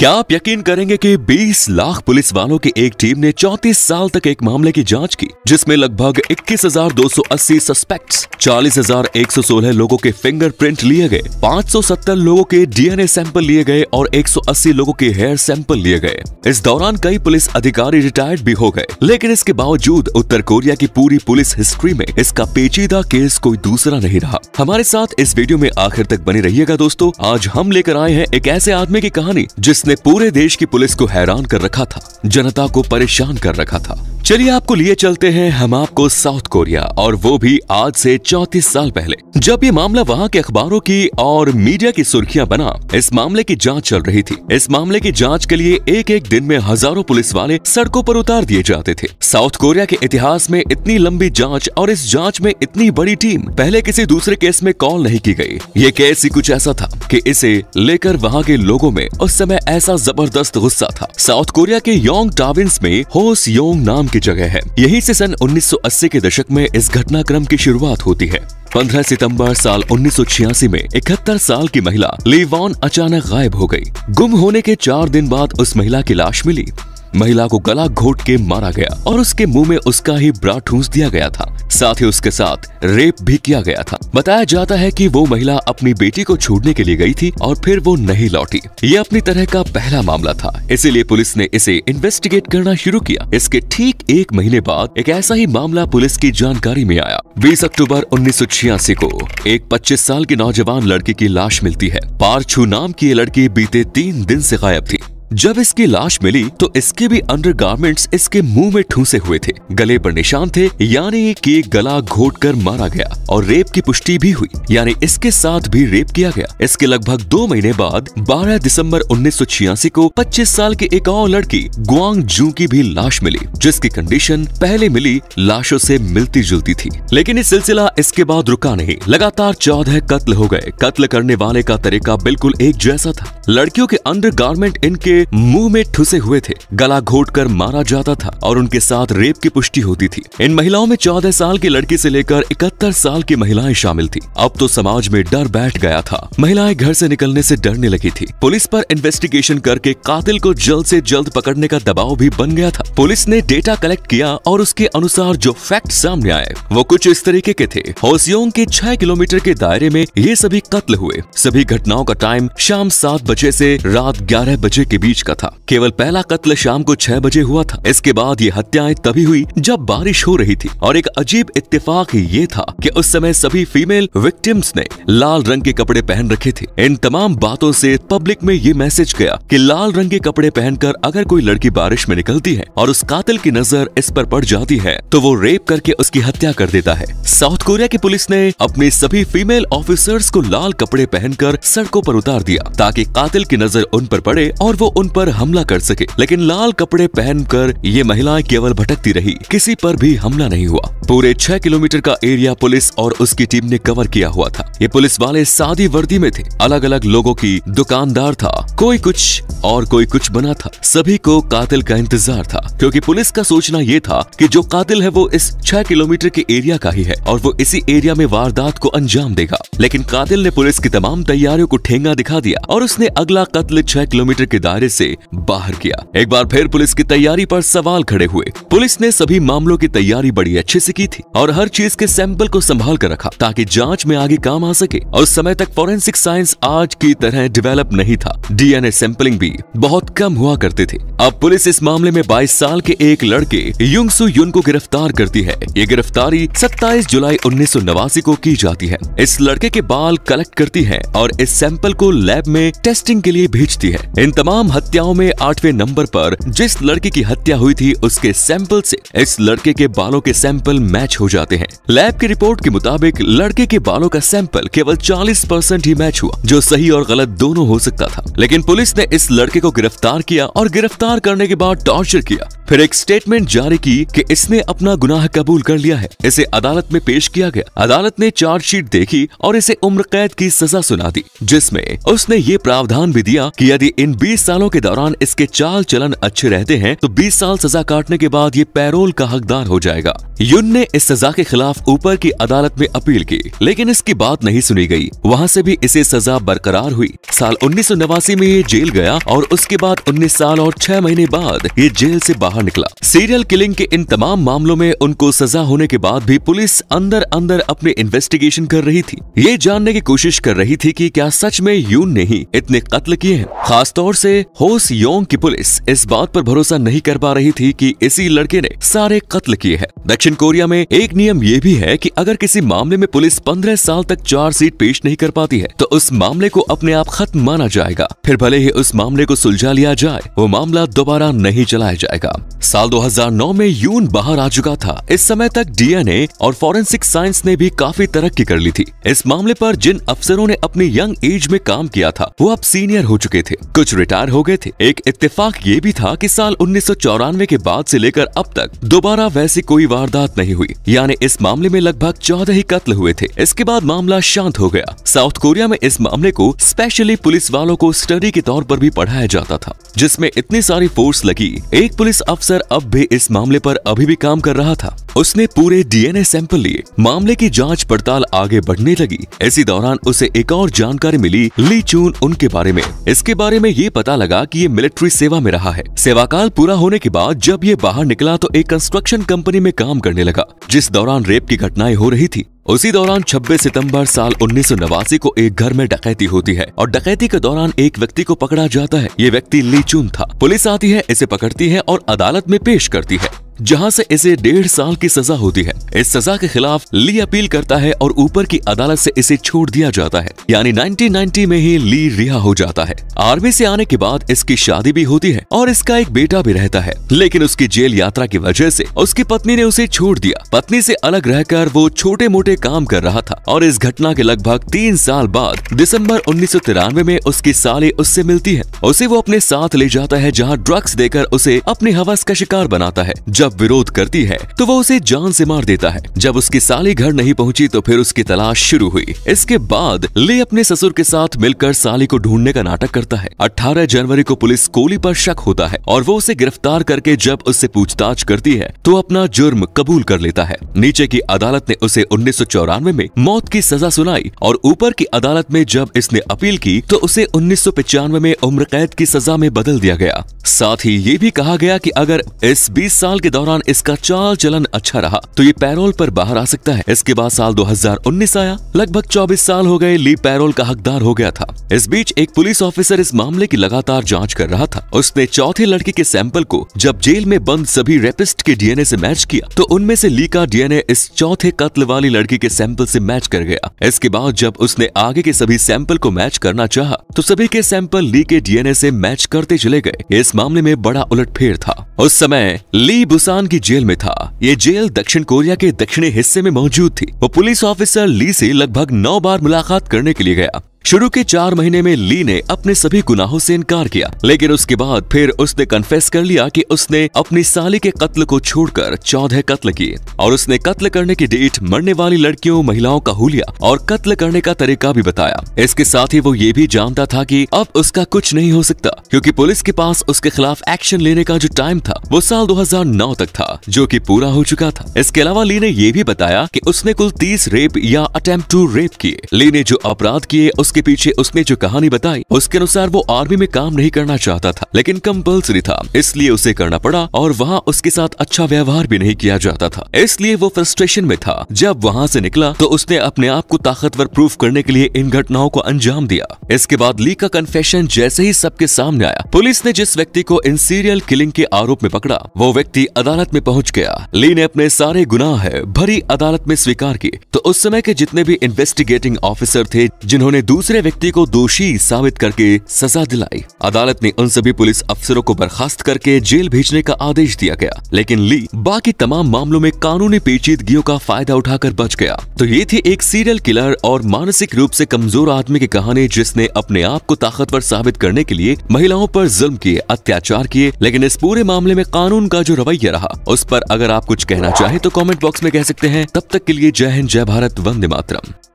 क्या आप यकीन करेंगे कि 20 लाख पुलिस वालों की एक टीम ने 34 साल तक एक मामले की जांच की जिसमें लगभग 21,280 सस्पेक्ट्स 40,116 लोगों के फिंगरप्रिंट लिए गए 570 लोगों के डीएनए सैंपल लिए गए और 180 लोगों के हेयर सैंपल लिए गए इस दौरान कई पुलिस अधिकारी रिटायर्ड भी हो गए लेकिन इसके बावजूद उत्तर कोरिया की पूरी पुलिस हिस्ट्री में इसका पेचीदा केस कोई दूसरा नहीं रहा हमारे साथ इस वीडियो में आखिर तक बने रहिएगा दोस्तों आज हम लेकर आए हैं एक ऐसे आदमी की कहानी जिसने जिसने पूरे देश की पुलिस को हैरान कर रखा था जनता को परेशान कर रखा था चलिए आपको लिए चलते हैं हम आपको साउथ कोरिया और वो भी आज से चौतीस साल पहले जब ये मामला वहाँ के अखबारों की और मीडिया की सुर्खियाँ बना इस मामले की जांच चल रही थी इस मामले की जांच के लिए एक एक दिन में हजारों पुलिस वाले सड़कों पर उतार दिए जाते थे साउथ कोरिया के इतिहास में इतनी लंबी जाँच और इस जाँच में इतनी बड़ी टीम पहले किसी दूसरे केस में कॉल नहीं की गयी ये केस ही कुछ ऐसा था कि इसे लेकर वहाँ के लोगों में उस समय ऐसा जबरदस्त गुस्सा था साउथ कोरिया के योंग टाविन्स में होस योंग नाम की जगह है यही से सन 1980 के दशक में इस घटनाक्रम की शुरुआत होती है 15 सितंबर साल 1986 में 71 साल की महिला लीवॉन अचानक गायब हो गई। गुम होने के चार दिन बाद उस महिला की लाश मिली महिला को गला घोट के मारा गया और उसके मुंह में उसका ही ब्रा ठूस दिया गया था साथ ही उसके साथ रेप भी किया गया था बताया जाता है कि वो महिला अपनी बेटी को छोड़ने के लिए गई थी और फिर वो नहीं लौटी ये अपनी तरह का पहला मामला था इसीलिए पुलिस ने इसे इन्वेस्टिगेट करना शुरू किया इसके ठीक एक महीने बाद एक ऐसा ही मामला पुलिस की जानकारी में आया बीस अक्टूबर उन्नीस को एक पच्चीस साल की नौजवान लड़की की लाश मिलती है पारछू नाम की ये लड़की बीते तीन दिन ऐसी गायब थी जब इसकी लाश मिली तो इसके भी अंडरगार्मेंट्स इसके मुंह में ठूसे हुए थे गले पर निशान थे यानी कि गला घोट कर मारा गया और रेप की पुष्टि भी हुई यानी इसके साथ भी रेप किया गया इसके लगभग दो महीने बाद 12 दिसंबर उन्नीस को 25 साल की एक और लड़की गुआंग जू की भी लाश मिली जिसकी कंडीशन पहले मिली लाशों से मिलती जुलती थी लेकिन ये सिलसिला इसके बाद रुका नहीं लगातार चौदह कत्ल हो गए कत्ल करने वाले का तरीका बिल्कुल एक जैसा था लड़कियों के अंडर इनके मुंह में ठुसे हुए थे गला घोट कर मारा जाता था और उनके साथ रेप की पुष्टि होती थी इन महिलाओं में चौदह साल की लड़की से लेकर इकहत्तर साल की महिलाएं शामिल थी अब तो समाज में डर बैठ गया था महिलाएं घर से निकलने से डरने लगी थी पुलिस पर इन्वेस्टिगेशन करके कातिल को जल्द से जल्द पकड़ने का दबाव भी बन गया था पुलिस ने डेटा कलेक्ट किया और उसके अनुसार जो फैक्ट सामने आए वो कुछ इस तरीके के थे होसियोंग के छह किलोमीटर के दायरे में ये सभी कत्ल हुए सभी घटनाओं का टाइम शाम सात बजे से रात ग्यारह बजे के बीच बीच का था केवल पहला कत्ल शाम को छह बजे हुआ था इसके बाद ये हत्याएं तभी हुई जब बारिश हो रही थी और एक अजीब इत्तेफाक ये था कि उस समय सभी फीमेल विक्टिम्स ने लाल रंग के कपड़े पहन रखे थे इन तमाम बातों से पब्लिक में ये मैसेज गया कि लाल रंग के कपड़े पहनकर अगर कोई लड़की बारिश में निकलती है और उस कातिल की नजर इस पर पड़ जाती है तो वो रेप करके उसकी हत्या कर देता है साउथ कोरिया की पुलिस ने अपने सभी फीमेल ऑफिसर्स को लाल कपड़े पहनकर सड़कों पर उतार दिया ताकि कातिल की नजर उन पर पड़े और वो उन पर हमला कर सके लेकिन लाल कपड़े पहनकर ये महिलाएं केवल भटकती रही किसी पर भी हमला नहीं हुआ पूरे छह किलोमीटर का एरिया पुलिस और उसकी टीम ने कवर किया हुआ था ये पुलिस वाले सादी वर्दी में थे अलग अलग लोगों की दुकानदार था कोई कुछ और कोई कुछ बना था सभी को कातिल का इंतजार था क्योंकि पुलिस का सोचना ये था कि जो कातिल है वो इस छह किलोमीटर के एरिया का ही है और वो इसी एरिया में वारदात को अंजाम देगा लेकिन कातिल ने पुलिस की तमाम तैयारियों को ठेंगा दिखा दिया और उसने अगला कत्ल छह किलोमीटर के दायरे से बाहर किया एक बार फिर पुलिस की तैयारी पर सवाल खड़े हुए पुलिस ने सभी मामलों की तैयारी बड़ी अच्छे से की थी और हर चीज के सैंपल को संभाल कर रखा ताकि जांच में आगे काम आ सके और समय तक फोरेंसिक साइंस आज की तरह डेवलप नहीं था डीएनए सैंपलिंग भी बहुत कम हुआ करते थे अब पुलिस इस मामले में 22 साल के एक लड़के युंग युन को गिरफ्तार करती है ये गिरफ्तारी 27 जुलाई उन्नीस को की जाती है इस लड़के के बाल कलेक्ट करती है और इस सैंपल को लैब में टेस्टिंग के लिए भेजती है इन तमाम हत्याओं में आठवें नंबर पर जिस लड़के की हत्या हुई थी उसके सैंपल से इस लड़के के बालों के सैंपल मैच हो जाते हैं लैब की रिपोर्ट के मुताबिक लड़के के बालों का सैंपल केवल 40 परसेंट ही मैच हुआ जो सही और गलत दोनों हो सकता था लेकिन पुलिस ने इस लड़के को गिरफ्तार किया और गिरफ्तार करने के बाद टॉर्चर किया फिर एक स्टेटमेंट जारी की कि इसने अपना गुनाह कबूल कर लिया है इसे अदालत में पेश किया गया अदालत ने चार्जशीट देखी और इसे उम्र कैद की सजा सुना दी जिसमें उसने ये प्रावधान भी दिया कि यदि इन 20 सालों के दौरान इसके चाल चलन अच्छे रहते हैं तो 20 साल सजा काटने के बाद ये पैरोल का हकदार हो जाएगा युन ने ने इस सजा के खिलाफ ऊपर की अदालत में अपील की लेकिन इसकी बात नहीं सुनी गई वहाँ से भी इसे सजा बरकरार हुई साल उन्नीस में ये जेल गया और उसके बाद उन्नीस साल और छह महीने बाद ये जेल से बाहर निकला सीरियल किलिंग के इन तमाम मामलों में उनको सजा होने के बाद भी पुलिस अंदर अंदर अपने इन्वेस्टिगेशन कर रही थी ये जानने की कोशिश कर रही थी की क्या सच में यून ने ही इतने कत्ल किए हैं खासतौर से होस योंग की पुलिस इस बात पर भरोसा नहीं कर पा रही थी कि इसी लड़के ने सारे कत्ल किए हैं दक्षिण कोरिया प्रक्रिया में एक नियम ये भी है कि अगर किसी मामले में पुलिस पंद्रह साल तक चार सीट पेश नहीं कर पाती है तो उस मामले को अपने आप खत्म माना जाएगा फिर भले ही उस मामले को सुलझा लिया जाए वो मामला दोबारा नहीं चलाया जाएगा साल नौ में यून बाहर आ चुका था इस समय तक ए और फॉरेंसिक साइंस ने भी काफी तरक्की कर ली थी इस मामले पर जिन अफसरों ने अपनी यंग एज में काम किया था वो अब सीनियर हो चुके थे कुछ रिटायर हो गए थे एक इत्तेफाक ये भी था कि साल उन्नीस के बाद से लेकर अब तक दोबारा वैसी कोई वारदात नहीं नहीं हुई यानी इस मामले में लगभग चौदह ही कत्ल हुए थे इसके बाद मामला शांत हो गया साउथ कोरिया में इस मामले को स्पेशली पुलिस वालों को स्टडी के तौर पर भी पढ़ाया जाता था जिसमें इतनी सारी फोर्स लगी एक पुलिस अफसर अब भी इस मामले पर अभी भी काम कर रहा था उसने पूरे डीएनए सैंपल लिए मामले की जांच पड़ताल आगे बढ़ने लगी इसी दौरान उसे एक और जानकारी मिली ली चून उनके बारे में इसके बारे में ये पता लगा कि ये मिलिट्री सेवा में रहा है सेवाकाल पूरा होने के बाद जब ये बाहर निकला तो एक कंस्ट्रक्शन कंपनी में काम करने लगा जिस दौरान रेप की घटनाएं हो रही थी उसी दौरान 26 सितंबर साल उन्नीस को एक घर में डकैती होती है और डकैती के दौरान एक व्यक्ति को पकड़ा जाता है ये व्यक्ति लीचून था पुलिस आती है इसे पकड़ती है और अदालत में पेश करती है जहां से इसे डेढ़ साल की सजा होती है इस सजा के खिलाफ ली अपील करता है और ऊपर की अदालत से इसे छोड़ दिया जाता है यानी 1990 में ही ली रिहा हो जाता है आर्मी से आने के बाद इसकी शादी भी होती है और इसका एक बेटा भी रहता है लेकिन उसकी जेल यात्रा की वजह ऐसी उसकी पत्नी ने उसे छोड़ दिया पत्नी ऐसी अलग रहकर वो छोटे मोटे काम कर रहा था और इस घटना के लगभग तीन साल बाद दिसम्बर उन्नीस में उसकी साली उससे मिलती है उसे वो अपने साथ ले जाता है जहाँ ड्रग्स देकर उसे अपने हवस का शिकार बनाता है जब विरोध करती है तो वो उसे जान से मार देता है जब उसकी साली घर नहीं पहुंची तो फिर उसकी तलाश शुरू हुई इसके बाद ले अपने ससुर के साथ मिलकर साली को ढूंढने का नाटक करता है 18 जनवरी को पुलिस कोली पर शक होता है और वो उसे गिरफ्तार करके जब उससे पूछताछ करती है तो अपना जुर्म कबूल कर लेता है नीचे की अदालत ने उसे उन्नीस में मौत की सजा सुनाई और ऊपर की अदालत में जब इसने अपील की तो उसे उन्नीस में उम्र कैद की सजा में बदल दिया गया साथ ही ये भी कहा गया की अगर इस बीस साल के दौरान इसका चाल चलन अच्छा रहा तो ये पैरोल पर बाहर आ सकता है इसके बाद साल 2019 आया लगभग 24 साल हो गए ली पैरोल का हकदार हो गया था इस बीच एक पुलिस ऑफिसर इस मामले की लगातार जाँच कर रहा था उसने चौथे लड़के के सैंपल को जब जेल में बंद सभी रेपिस्ट के डीएनए से मैच किया तो उनमें से ली का डीएनए इस चौथे कत्ल वाली लड़की के सैंपल से मैच कर गया इसके बाद जब उसने आगे के सभी सैंपल को मैच करना चाह तो सभी के सैंपल ली के डीएनए से मैच करते चले गए इस मामले में बड़ा उलटफेर था उस समय ली बुसान की जेल में था ये जेल दक्षिण कोरिया के दक्षिणी हिस्से में मौजूद थी वो पुलिस ऑफिसर ली से लगभग नौ बार मुलाकात करने के लिए गया शुरू के चार महीने में ली ने अपने सभी गुनाहों से इनकार किया लेकिन उसके बाद फिर उसने कन्फेस कर लिया कि उसने अपनी साली के कत्ल को छोड़कर चौदह कत्ल किए और उसने कत्ल करने की डेट मरने वाली लड़कियों महिलाओं का हुलिया और कत्ल करने का तरीका भी बताया इसके साथ ही वो ये भी जानता था की अब उसका कुछ नहीं हो सकता क्यूँकी पुलिस के पास उसके खिलाफ एक्शन लेने का जो टाइम था वो साल दो तक था जो की पूरा हो चुका था इसके अलावा ली ने ये भी बताया की उसने कुल तीस रेप या अटेम्प्ट टू रेप किए ली ने जो अपराध किए उस उसके पीछे उसने जो कहानी बताई उसके अनुसार वो आर्मी में काम नहीं करना चाहता था लेकिन कंपल्सरी था इसलिए उसे करना पड़ा और वहाँ उसके साथ अच्छा व्यवहार भी नहीं किया जाता था इसलिए वो फ्रस्ट्रेशन में था जब वहाँ ऐसी निकला तो उसने अपने आप को ताकतवर प्रूफ करने के लिए इन घटनाओं को अंजाम दिया इसके बाद ली का कन्फेशन जैसे ही सबके सामने आया पुलिस ने जिस व्यक्ति को इन सीरियल किलिंग के आरोप में पकड़ा वो व्यक्ति अदालत में पहुंच गया ली ने अपने सारे गुनाह है भरी अदालत में स्वीकार की तो उस समय के जितने भी इन्वेस्टिगेटिंग ऑफिसर थे जिन्होंने दूर दूसरे व्यक्ति को दोषी साबित करके सजा दिलाई अदालत ने उन सभी पुलिस अफसरों को बर्खास्त करके जेल भेजने का आदेश दिया गया लेकिन ली बाकी तमाम मामलों में कानूनी पेचीदगियों का फायदा उठाकर बच गया तो ये थी एक सीरियल किलर और मानसिक रूप से कमजोर आदमी की कहानी जिसने अपने आप को ताकतवर साबित करने के लिए महिलाओं पर जुल्म किए अत्याचार किए लेकिन इस पूरे मामले में कानून का जो रवैया रहा उस पर अगर आप कुछ कहना चाहे तो कॉमेंट बॉक्स में कह सकते हैं तब तक के लिए जय हिंद जय भारत वंदे मातरम